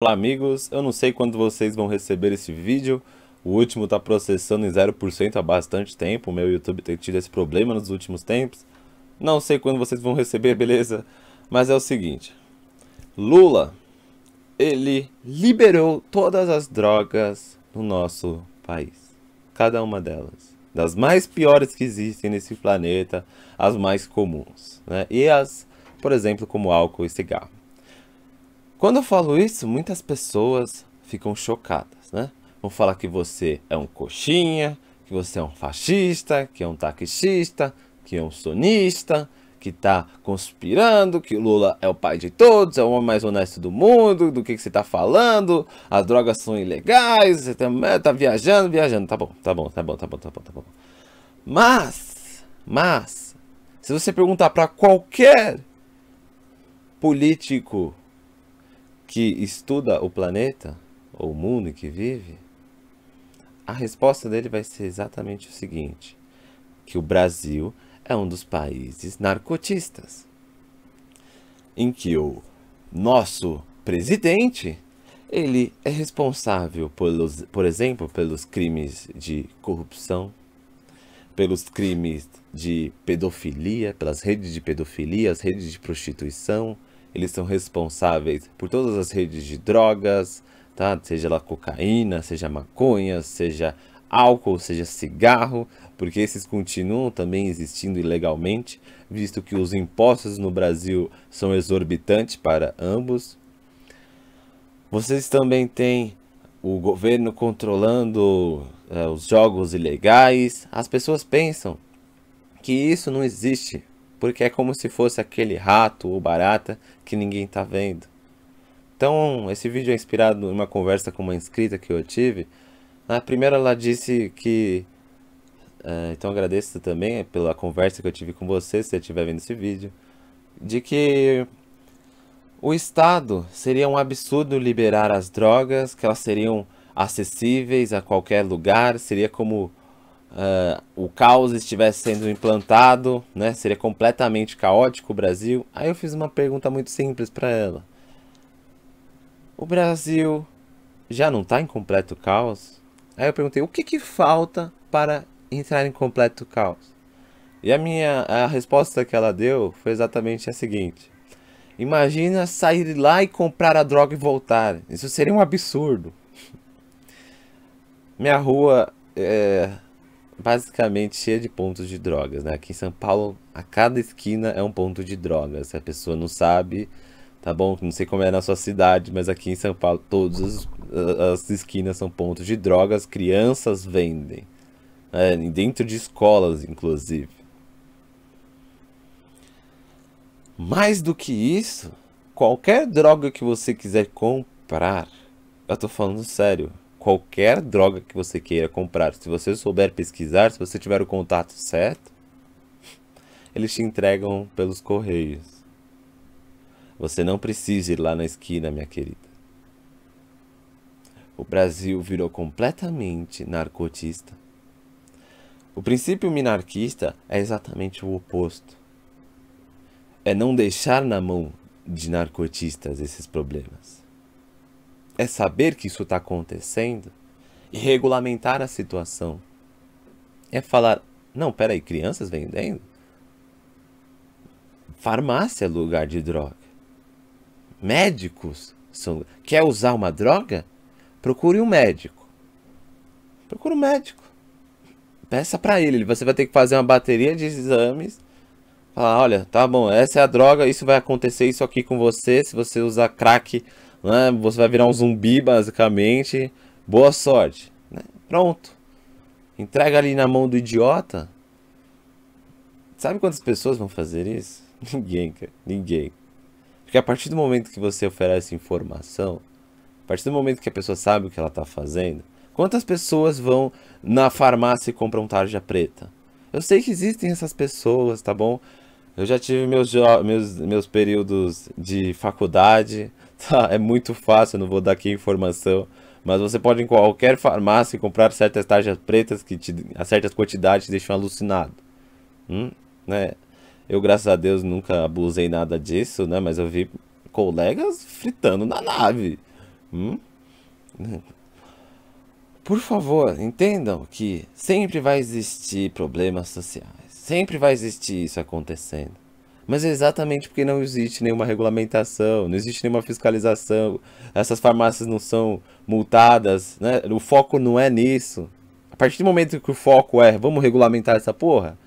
Olá amigos, eu não sei quando vocês vão receber esse vídeo, o último está processando em 0% há bastante tempo, o meu YouTube tem tido esse problema nos últimos tempos, não sei quando vocês vão receber, beleza? Mas é o seguinte, Lula, ele liberou todas as drogas no nosso país, cada uma delas, das mais piores que existem nesse planeta, as mais comuns, né? E as, por exemplo, como álcool e cigarro. Quando eu falo isso, muitas pessoas ficam chocadas, né? Vão falar que você é um coxinha, que você é um fascista, que é um taxista, que é um sonista, que tá conspirando, que Lula é o pai de todos, é o homem mais honesto do mundo, do que, que você tá falando, as drogas são ilegais, você tá, né, tá viajando, viajando, tá bom, tá bom, tá bom, tá bom, tá bom, tá bom. Mas, mas, se você perguntar para qualquer político que estuda o planeta, ou o mundo em que vive, a resposta dele vai ser exatamente o seguinte: que o Brasil é um dos países narcotistas, em que o nosso presidente ele é responsável, pelos, por exemplo, pelos crimes de corrupção, pelos crimes de pedofilia, pelas redes de pedofilia, as redes de prostituição, eles são responsáveis por todas as redes de drogas, tá? Seja lá cocaína, seja maconha, seja álcool, seja cigarro, porque esses continuam também existindo ilegalmente, visto que os impostos no Brasil são exorbitantes para ambos. Vocês também têm o governo controlando é, os jogos ilegais. As pessoas pensam que isso não existe, porque é como se fosse aquele rato ou barata que ninguém está vendo. Então, esse vídeo é inspirado em uma conversa com uma inscrita que eu tive. Na primeira, ela disse que. Uh, então, agradeço também pela conversa que eu tive com você, se você estiver vendo esse vídeo. De que o Estado seria um absurdo liberar as drogas, que elas seriam acessíveis a qualquer lugar, seria como uh, o caos estivesse sendo implantado, né? Seria completamente caótico o Brasil. Aí eu fiz uma pergunta muito simples para ela. O Brasil já não está em completo caos? Aí eu perguntei, o que, que falta para entrar em completo caos? E a minha a resposta que ela deu foi exatamente a seguinte: Imagina sair lá e comprar a droga e voltar. Isso seria um absurdo. Minha rua é, basicamente cheia de pontos de drogas, né? Aqui em São Paulo, a cada esquina é um ponto de drogas. Se a pessoa não sabe, tá bom? Não sei como é na sua cidade, mas aqui em São Paulo, todas as, as esquinas são pontos de drogas. Crianças vendem, né? dentro de escolas, inclusive. Mais do que isso, qualquer droga que você quiser comprar, eu tô falando sério, qualquer droga que você queira comprar, se você souber pesquisar, se você tiver o contato certo, eles te entregam pelos correios. Você não precisa ir lá na esquina, minha querida. O Brasil virou completamente narcotista. O princípio minarquista é exatamente o oposto. É não deixar na mão de narcotistas esses problemas é saber que isso está acontecendo e regulamentar a situação. É falar, não, peraí, crianças vendendo? Farmácia é lugar de droga. Médicos são. Quer usar uma droga? Procure um médico. Procure um médico. Peça para ele. Você vai ter que fazer uma bateria de exames. Falar, olha, tá bom, essa é a droga, isso vai acontecer, isso aqui com você. Se você usar crack, né? Você vai virar um zumbi, basicamente. Boa sorte. Né? Pronto. Entrega ali na mão do idiota. Sabe quantas pessoas vão fazer isso? Ninguém, cara. Ninguém. Porque a partir do momento que você oferece informação, a partir do momento que a pessoa sabe o que ela está fazendo, quantas pessoas vão na farmácia e compram tarja preta? Eu sei que existem essas pessoas, tá bom? Eu já tive meus, meus, meus períodos de faculdade, Tá, é muito fácil, não vou dar aqui informação. Mas você pode em qualquer farmácia comprar certas tarjas pretas que te, a certas quantidades te deixam alucinado. Hum, né? Eu, graças a Deus, nunca abusei nada disso, né? Mas eu vi colegas fritando na nave. Hum? Né? Por favor, entendam que sempre vai existir problemas sociais. Sempre vai existir isso acontecendo. Mas é exatamente porque não existe nenhuma regulamentação, não existe nenhuma fiscalização, essas farmácias não são multadas, né? O foco não é nisso. A partir do momento que o foco é, vamos regulamentar essa porra,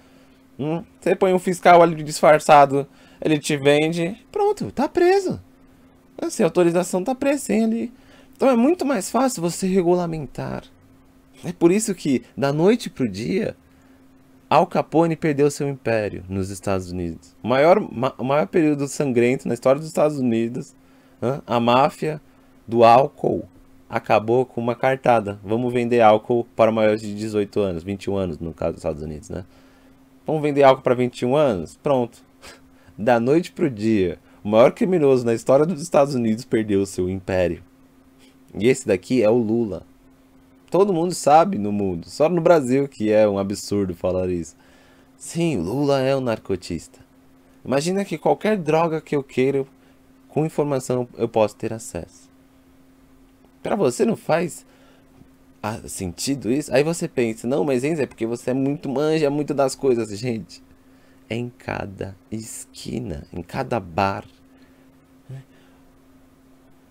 hum, você põe um fiscal ali disfarçado, ele te vende, pronto, tá preso. Sem assim, autorização tá presa ali. Então é muito mais fácil você regulamentar. É por isso que, da noite pro dia, Al Capone perdeu seu império nos Estados Unidos. O maior, ma, maior período sangrento na história dos Estados Unidos. Hein? A máfia do álcool acabou com uma cartada. Vamos vender álcool para maiores de 18 anos, 21 anos no caso dos Estados Unidos, né? Vamos vender álcool para 21 anos? Pronto. Da noite para o dia, o maior criminoso na história dos Estados Unidos perdeu seu império. E esse daqui é o Lula todo mundo sabe no mundo. Só no Brasil que é um absurdo falar isso. Sim, Lula é um narcotista. Imagina que qualquer droga que eu queira, com informação eu posso ter acesso. Para você não faz ah, sentido isso? Aí você pensa, não, mas Enzo, é porque você é muito manja, muito das coisas, gente. É em cada esquina, em cada bar,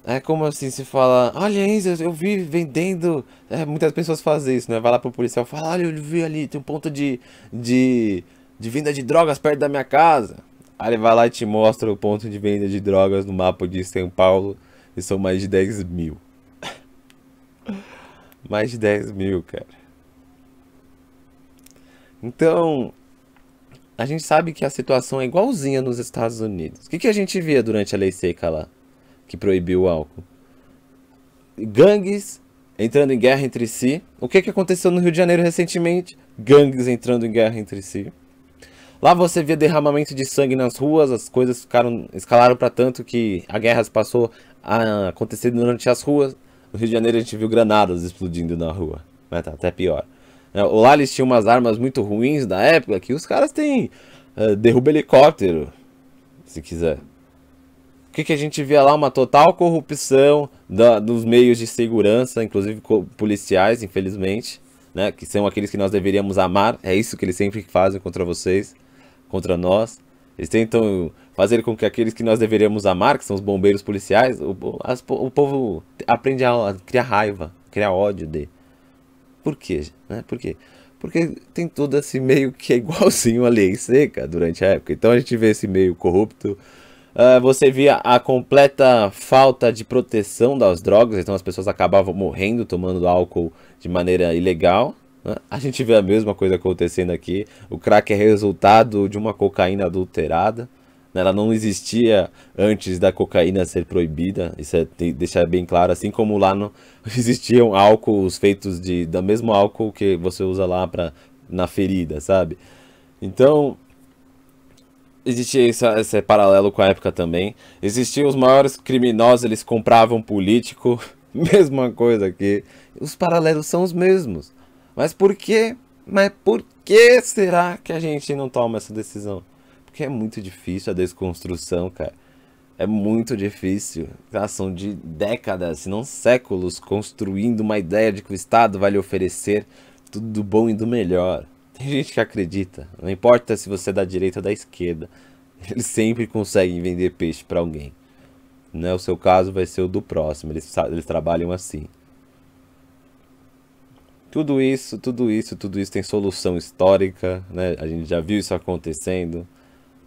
é como assim, se fala, olha Enzo, eu vi vendendo. É, muitas pessoas fazem isso, né? Vai lá pro policial e fala, olha, eu vi ali, tem um ponto de, de, de venda de drogas perto da minha casa. Aí ele vai lá e te mostra o ponto de venda de drogas no mapa de São Paulo e são mais de 10 mil. mais de 10 mil, cara. Então, a gente sabe que a situação é igualzinha nos Estados Unidos. O que, que a gente via durante a lei seca lá? que proibiu o álcool. Gangues entrando em guerra entre si. O que, que aconteceu no Rio de Janeiro recentemente? Gangues entrando em guerra entre si. Lá você via derramamento de sangue nas ruas, as coisas ficaram escalaram para tanto que a guerra passou a acontecer durante as ruas. No Rio de Janeiro a gente viu granadas explodindo na rua, mas tá até pior. É, Lá eles tinham umas armas muito ruins da época que os caras têm. Uh, derruba helicóptero, se quiser o que, que, a gente vê lá? Uma total corrupção da, dos meios de segurança, inclusive policiais, infelizmente, né? que são aqueles que nós deveríamos amar. É isso que eles sempre fazem contra vocês, contra nós. Eles tentam fazer com que aqueles que nós deveríamos amar, que são os bombeiros policiais, o, as, o povo aprende a, a criar raiva, criar ódio de. Por quê? Né? Por quê? Porque tem todo esse meio que é igualzinho a lei seca durante a época. Então a gente vê esse meio corrupto, Uh, você via a completa falta de proteção das drogas, então as pessoas acabavam morrendo tomando álcool de maneira ilegal. Né? A gente vê a mesma coisa acontecendo aqui. O crack é resultado de uma cocaína adulterada. Né? Ela não existia antes da cocaína ser proibida, isso é deixar bem claro. Assim como lá não existiam álcools feitos de, do mesmo álcool que você usa lá pra, na ferida, sabe? Então, existia esse, esse paralelo com a época também. Existiam os maiores criminosos, eles compravam político. Mesma coisa aqui. Os paralelos são os mesmos. Mas por quê? Mas por que será que a gente não toma essa decisão? Porque é muito difícil a desconstrução, cara. É muito difícil. São de décadas, se não séculos, construindo uma ideia de que o Estado vai lhe oferecer tudo do bom e do melhor. Tem gente que acredita, não importa se você é da direita ou da esquerda, eles sempre conseguem vender peixe para alguém. Não é o seu caso, vai ser o do próximo. Eles, eles trabalham assim. Tudo isso, tudo isso, tudo isso tem solução histórica, né? A gente já viu isso acontecendo.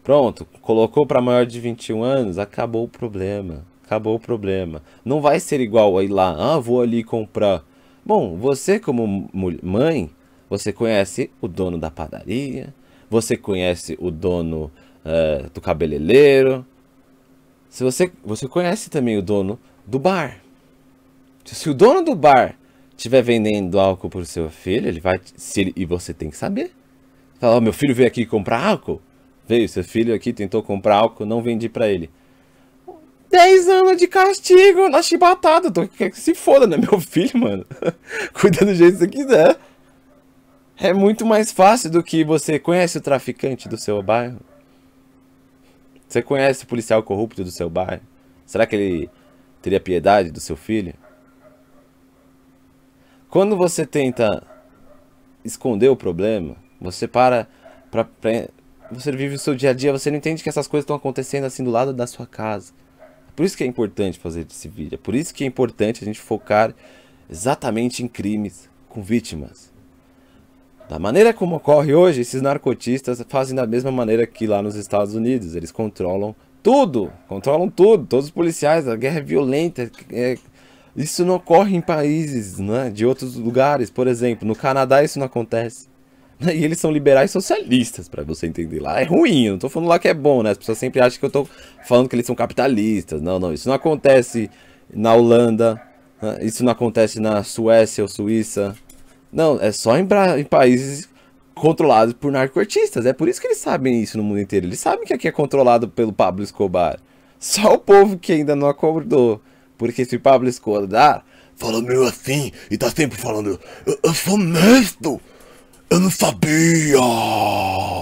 Pronto, colocou para maior de 21 anos, acabou o problema. Acabou o problema. Não vai ser igual aí lá, ah, vou ali comprar. Bom, você como mãe, você conhece o dono da padaria, você conhece o dono uh, do cabeleireiro. Se você, você conhece também o dono do bar. Se o dono do bar estiver vendendo álcool para o seu filho, ele vai. Se ele, e você tem que saber. Fala, oh, meu filho veio aqui comprar álcool. Veio, seu filho aqui tentou comprar álcool, não vendi para ele. 10 anos de castigo na chibatada. Tô, que se foda, é Meu filho, mano. Cuida do jeito que você quiser. É muito mais fácil do que você conhece o traficante do seu bairro. Você conhece o policial corrupto do seu bairro. Será que ele teria piedade do seu filho? Quando você tenta esconder o problema, você para pra, pra, você vive o seu dia a dia, você não entende que essas coisas estão acontecendo assim do lado da sua casa. É por isso que é importante fazer esse vídeo. É por isso que é importante a gente focar exatamente em crimes com vítimas. Da maneira como ocorre hoje, esses narcotistas fazem da mesma maneira que lá nos Estados Unidos. Eles controlam tudo, controlam tudo, todos os policiais, a guerra é violenta. É... isso não ocorre em países né, de outros lugares, por exemplo, no Canadá isso não acontece. E eles são liberais socialistas, para você entender lá. É ruim, eu não tô falando lá que é bom, né? As pessoas sempre acham que eu tô falando que eles são capitalistas. Não, não, isso não acontece na Holanda, né? isso não acontece na Suécia ou Suíça, não, é só em, em países controlados por narcotistas. É por isso que eles sabem isso no mundo inteiro. Eles sabem que aqui é controlado pelo Pablo Escobar. Só o povo que ainda não acordou. Porque se o Pablo Escobar fala meio assim e tá sempre falando: Eu, eu sou honesto, eu não sabia.